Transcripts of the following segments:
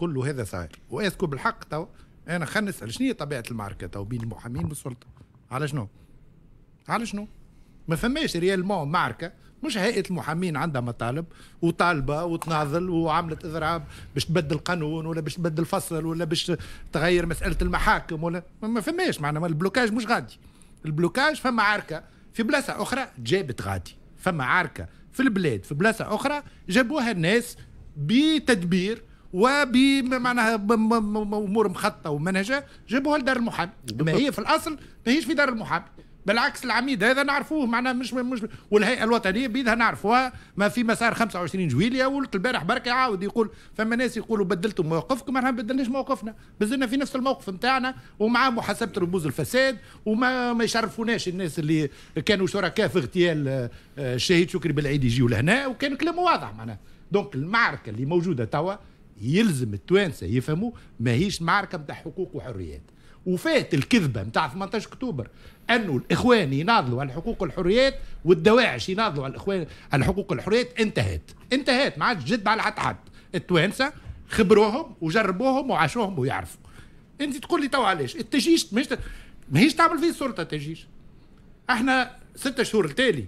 كل هذا صاير واذكر بالحق تو انا خلينا نسال شنو هي طبيعه المعركه تو بين المحامين والسلطه على شنو؟ على شنو؟ ما فماش ريالمون معركه مش هيئه المحامين عندها مطالب وطالبه وتناضل وعملت اضراب باش تبدل قانون ولا باش تبدل فصل ولا باش تغير مساله المحاكم ولا ما فماش معناها البلوكاج مش غادي البلوكاج فما عركه في بلاصه اخرى جابت غادي فما عركه في البلاد في بلاصه اخرى جابوها الناس بتدبير وبمعناها امور مخططه ومنهجه جابوها لدار المحامي ما هي في الاصل ماهيش في دار المحامي بالعكس العميد هذا نعرفوه معناها مش مش والهيئه الوطنيه بيدها نعرفوها ما في مسار 25 جويليه البارح برك يعاود يقول فما ناس يقولوا بدلتوا مواقفكم احنا ما بدلناش موقفنا بزلنا في نفس الموقف نتاعنا ومع محاسبه رموز الفساد وما ما يشرفوناش الناس اللي كانوا شركاء في اغتيال آه، الشهيد شكري بالعيد يجيو لهنا وكان كلام واضح معناها دونك المعركه اللي موجوده توا يلزم التوانسه يفهموا ماهيش معركه نتاع حقوق وحريات وفات الكذبه نتاع 18 اكتوبر انه الاخوان يناضلوا على الحقوق والحريات والدواعش يناضلوا على الاخوان على الحقوق والحريات انتهت انتهت ما عادش جد على حتى حد التوانسه خبروهم وجربوهم وعاشوهم ويعرفوا انت تقول لي تو علاش التجيش مش ماهيش تعمل فيه السلطه التجيش احنا ستة شهور التالي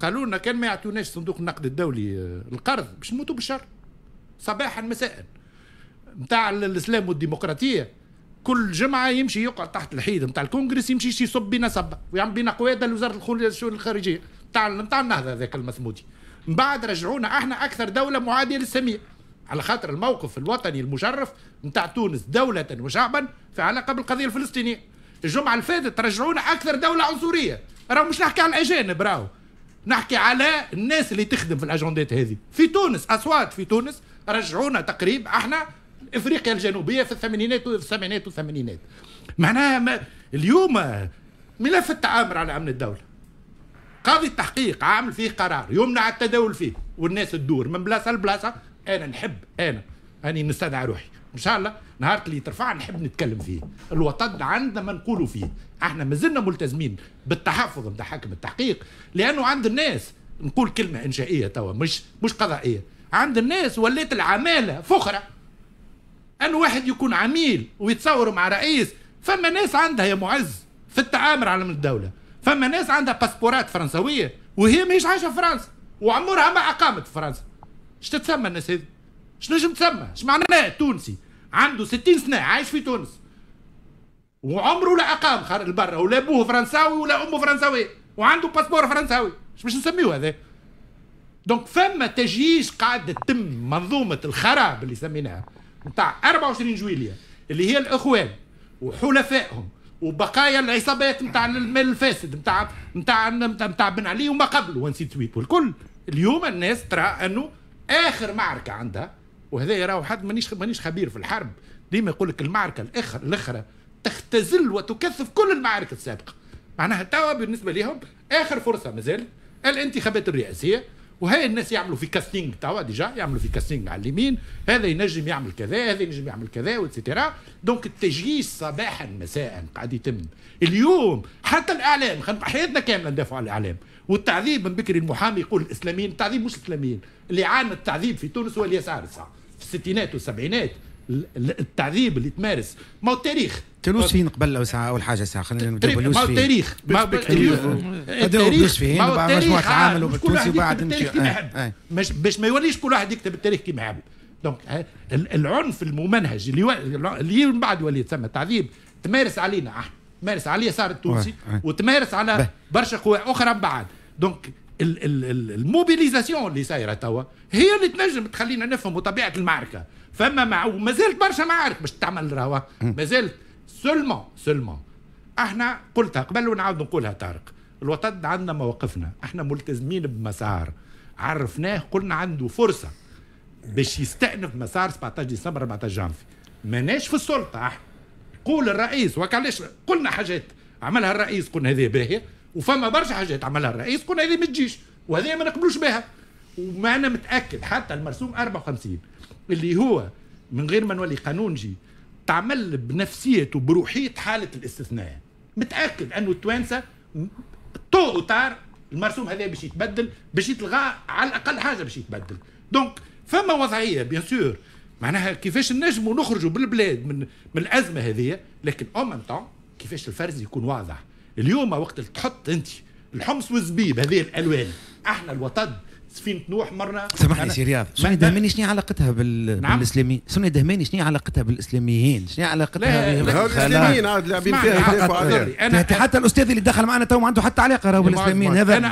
قالوا لنا كان ما يعطوناش صندوق النقد الدولي آه، القرض باش نموتوا بالشر صباحا مساء نتاع الاسلام والديمقراطيه كل جمعه يمشي يقعد تحت الحيط نتاع الكونغرس يمشي يصب بينا صبه ويعمل يعني بينا قواده لوزاره الشؤون الخارجيه نتاع نتاع النهضه هذاك المسمودي من بعد رجعونا احنا اكثر دوله معاديه للسميع على خاطر الموقف الوطني المشرف نتاع تونس دولة وشعبا في علاقة بالقضية الفلسطينية الجمعة اللي فاتت رجعونا أكثر دولة عنصرية راهو مش نحكي على الأجانب راهو نحكي على الناس اللي تخدم في الأجندات هذه في تونس أصوات في تونس رجعونا تقريب احنا افريقيا الجنوبيه في الثمانينات وفي السبعينات والثمانينات معناها ما اليوم ملف التآمر على امن الدوله قاضي التحقيق عامل فيه قرار يمنع التداول فيه والناس تدور من بلاصه لبلاصه انا نحب انا اني نستدعى روحي ان شاء الله نهار اللي ترفع نحب نتكلم فيه الوطن عندنا ما نقولوا فيه احنا مازلنا ملتزمين بالتحفظ نتاع حكم التحقيق لانه عند الناس نقول كلمه انشائيه توا مش مش قضائيه عند الناس ولات العماله فخره ان واحد يكون عميل ويتصور مع رئيس فما ناس عندها يا معز في التعامل على الدوله فما ناس عندها باسبورات فرنسويه وهي ماهيش عايشه في فرنسا وعمرها ما اقامت في فرنسا اش تتسمى الناس هذه اش نجم تسمى اش معناه تونسي عنده 60 سنه عايش في تونس وعمره لا اقام خارج البرة ولا ابوه فرنساوي ولا امه فرنساوي وعنده باسبور فرنساوي اش باش نسميه هذا دونك فما تجييش قاعد تتم منظومه الخراب اللي سميناها نتاع 24 جويليه اللي هي الاخوان وحلفائهم وبقايا العصابات نتاع المال الفاسد نتاع نتاع نتاع بن علي وما قبله ونسيت سويت والكل اليوم الناس ترى انه اخر معركه عندها وهذا راهو حد مانيش مانيش خبير في الحرب ديما يقول لك المعركه الاخر الاخرى تختزل وتكثف كل المعارك السابقه معناها توا بالنسبه لهم اخر فرصه مازال الانتخابات الرئاسيه وهي الناس يعملوا في كاستينج توا ديجا يعملوا في كاستينج على اليمين هذا ينجم يعمل كذا هذا ينجم يعمل كذا واتسيتيرا دونك التجييس صباحا مساء قاعد يتم اليوم حتى الاعلام حياتنا كامله ندافع على الاعلام والتعذيب من بكري المحامي يقول الاسلاميين التعذيب مش الاسلاميين اللي عانى التعذيب في تونس هو اليسار في الستينات والسبعينات التعذيب اللي تمارس ما التاريخ تلوس طيب. فين قبل أو ساعه اول حاجه ساعه خلينا نبداو بلوز فين التاريخ ما التاريخ بلوز فين مجموعه عامل وبالتونسي وبعد نمشي باش ما يوليش كل واحد يكتب التاريخ كيما يحب دونك آه، العنف الممنهج اللي و... اللي من بعد وليد ثم تعذيب تمارس علينا احنا تمارس علي صار التونسي وتمارس على برشا قوى اخرى من بعد دونك الموبيليزاسيون اللي صايره توا هي اللي تنجم تخلينا نفهموا طبيعه المعركه فما مع ومازالت برشا معارك باش تعمل راهو مازالت سولمون سولمون احنا قلتها قبل ونعاود نقولها طارق الوطن عندنا مواقفنا احنا ملتزمين بمسار عرفناه قلنا عنده فرصه باش يستأنف مسار 17 ديسمبر 14 جانفي ماناش في السلطه احنا قول الرئيس وكلاش قلنا حاجات عملها الرئيس قلنا هذه باهيه وفما برشا حاجات عملها الرئيس قلنا هذه ما تجيش وهذه ما نقبلوش بها وما انا متاكد حتى المرسوم 54 اللي هو من غير ما نولي قانون جي تعمل بنفسية وبروحية حالة الاستثناء متأكد أنه التوانسة تو وطار المرسوم هذا باش يتبدل باش يتلغى على الأقل حاجة باش يتبدل دونك فما وضعية بيان سور معناها كيفاش نجموا نخرجوا بالبلاد من من الأزمة هذه لكن أو ميم كيفاش الفرز يكون واضح اليوم وقت تحط أنت الحمص والزبيب هذه الألوان احنا الوطن سفينه نوح مرنا سامحني سي رياض سوني دهماني شنو علاقتها بال... نعم؟ بالاسلامي سوني دهماني شنو علاقتها بالاسلاميين شنو علاقتها الاسلاميين عاد لاعبين فيها حتى الاستاذ اللي دخل معنا تو ما عنده حتى علاقه راهو بالاسلاميين هذا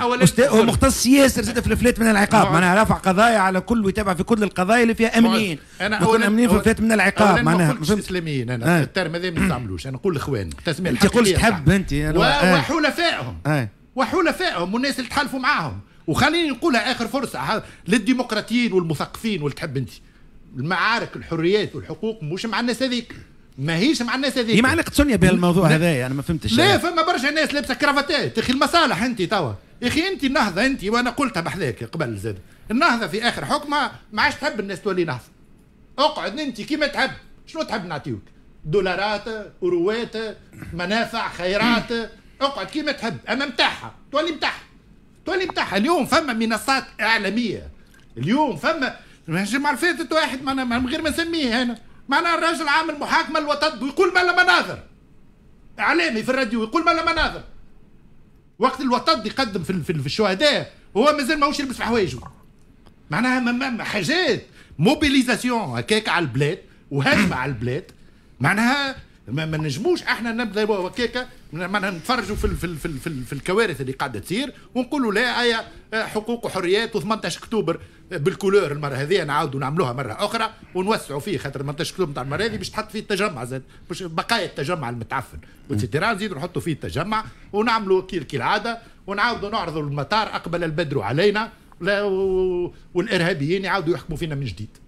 هو مختص ياسر زاد في الفلات من العقاب معناها رافع قضايا على كل ويتابع في كل القضايا اللي فيها امنيين انا اولا امنيين في الفلات من العقاب معناها مش اسلاميين انا آه. الترم هذا ما نستعملوش انا نقول اخوان التسميه تقولش تحب انت آه. وحلفائهم آه. وحلفائهم والناس اللي تحالفوا معاهم وخليني نقولها اخر فرصه للديمقراطيين والمثقفين واللي تحب انت المعارك الحريات والحقوق مش مع الناس هذيك ماهيش مع الناس هذيك هي معنى تسونيا بهالموضوع هذايا انا ما فهمتش لا فما برشا ناس لابسه كرافتات اخي المصالح انت توا يا اخي انت النهضه انت وانا قلتها بحذاك قبل زاد النهضه في اخر حكمها ما عادش تحب الناس تولي نهضه اقعد انت كيما تحب شنو تحب نعطيوك دولارات اوروات منافع خيرات اقعد كيما تحب اما متاعها تولي متاعها تولي بتاعها اليوم فما منصات اعلاميه اليوم فما الجمعه اللي فاتت واحد من غير ما نسميه انا معناها الراجل عامل محاكمه الوطن ويقول ما لا مناظر اعلامي في الراديو يقول ما لا مناظر وقت الوطن يقدم في, في الشهداء هو مازال ماهوش يلبس في حوايجه معناها حاجات موبيليزاسيون هكاك على البلاد وهجمه على البلاد معناها ما نجموش احنا نبدا هكاكا معناها نتفرجوا في, في, في, في, في الكوارث اللي قاعده تصير ونقولوا لا ايا آه، حقوق وحريات و18 اكتوبر آه، بالكولور المره هذه نعاودوا نعملوها مره اخرى ونوسعوا فيه خاطر 18 اكتوبر نتاع المره هذه باش تحط فيه التجمع زاد باش بقايا التجمع المتعفن وتسيتيرا نزيدوا نحطوا فيه التجمع ونعملوا كي العاده ونعاودوا نعرضوا المطار اقبل البدر علينا والارهابيين يعاودوا يحكموا فينا من جديد